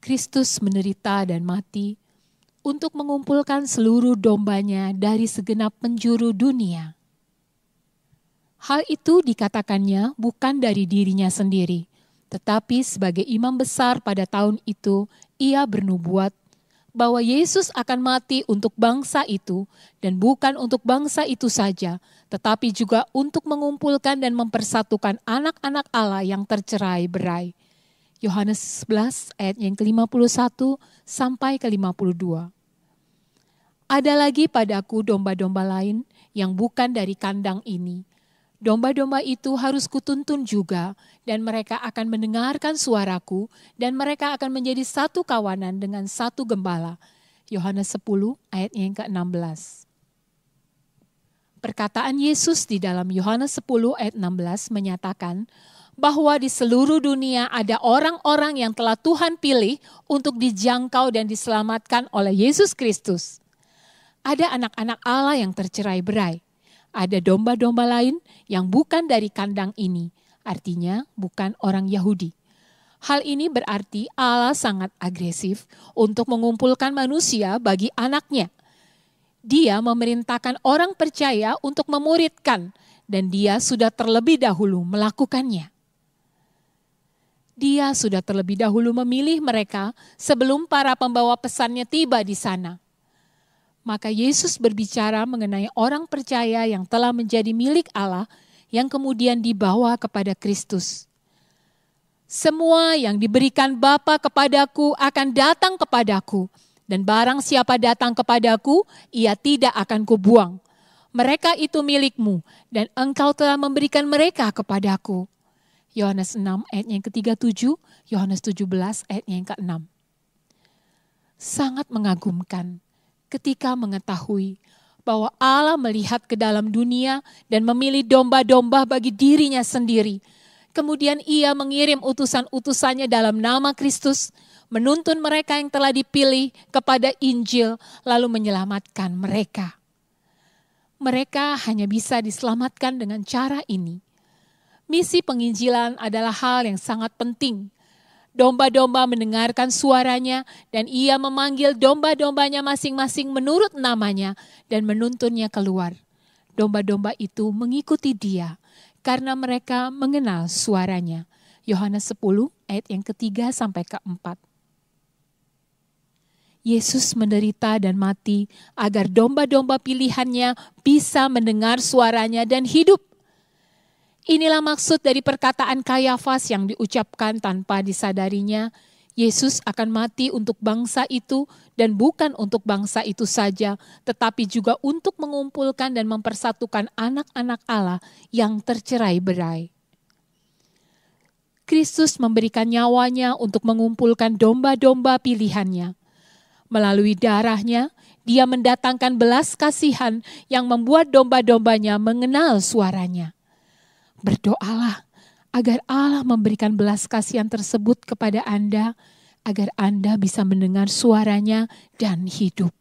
Kristus menderita dan mati untuk mengumpulkan seluruh dombanya dari segenap penjuru dunia. Hal itu dikatakannya bukan dari dirinya sendiri, tetapi sebagai imam besar pada tahun itu ia bernubuat bahwa Yesus akan mati untuk bangsa itu dan bukan untuk bangsa itu saja, tetapi juga untuk mengumpulkan dan mempersatukan anak-anak Allah yang tercerai berai Yohanes 11 ayat yang ke-51 sampai ke-52. Ada lagi padaku domba-domba lain yang bukan dari kandang ini. Domba-domba itu harus kutuntun juga dan mereka akan mendengarkan suaraku dan mereka akan menjadi satu kawanan dengan satu gembala. Yohanes 10 ayat yang ke-16. Perkataan Yesus di dalam Yohanes 10 ayat 16 menyatakan bahwa di seluruh dunia ada orang-orang yang telah Tuhan pilih untuk dijangkau dan diselamatkan oleh Yesus Kristus. Ada anak-anak Allah yang tercerai berai. Ada domba-domba lain yang bukan dari kandang ini, artinya bukan orang Yahudi. Hal ini berarti Allah sangat agresif untuk mengumpulkan manusia bagi anaknya. Dia memerintahkan orang percaya untuk memuridkan, dan dia sudah terlebih dahulu melakukannya dia sudah terlebih dahulu memilih mereka sebelum para pembawa pesannya tiba di sana. Maka Yesus berbicara mengenai orang percaya yang telah menjadi milik Allah yang kemudian dibawa kepada Kristus. Semua yang diberikan Bapa kepadaku akan datang kepadaku dan barang siapa datang kepadaku ia tidak akan kubuang. Mereka itu milikmu dan engkau telah memberikan mereka kepadaku Yohanes 6 ayatnya yang ketiga tujuh, Yohanes 17 ayatnya yang ke-6. Sangat mengagumkan ketika mengetahui bahwa Allah melihat ke dalam dunia dan memilih domba-domba bagi dirinya sendiri. Kemudian ia mengirim utusan-utusannya dalam nama Kristus, menuntun mereka yang telah dipilih kepada Injil, lalu menyelamatkan mereka. Mereka hanya bisa diselamatkan dengan cara ini Misi penginjilan adalah hal yang sangat penting. Domba-domba mendengarkan suaranya dan ia memanggil domba-dombanya masing-masing menurut namanya dan menuntunnya keluar. Domba-domba itu mengikuti dia karena mereka mengenal suaranya. Yohanes 10 ayat yang ketiga sampai keempat. Yesus menderita dan mati agar domba-domba pilihannya bisa mendengar suaranya dan hidup. Inilah maksud dari perkataan Kayafas yang diucapkan tanpa disadarinya, Yesus akan mati untuk bangsa itu dan bukan untuk bangsa itu saja, tetapi juga untuk mengumpulkan dan mempersatukan anak-anak Allah yang tercerai berai. Kristus memberikan nyawanya untuk mengumpulkan domba-domba pilihannya. Melalui darahnya, dia mendatangkan belas kasihan yang membuat domba-dombanya mengenal suaranya Berdoalah agar Allah memberikan belas kasihan tersebut kepada Anda, agar Anda bisa mendengar suaranya dan hidup.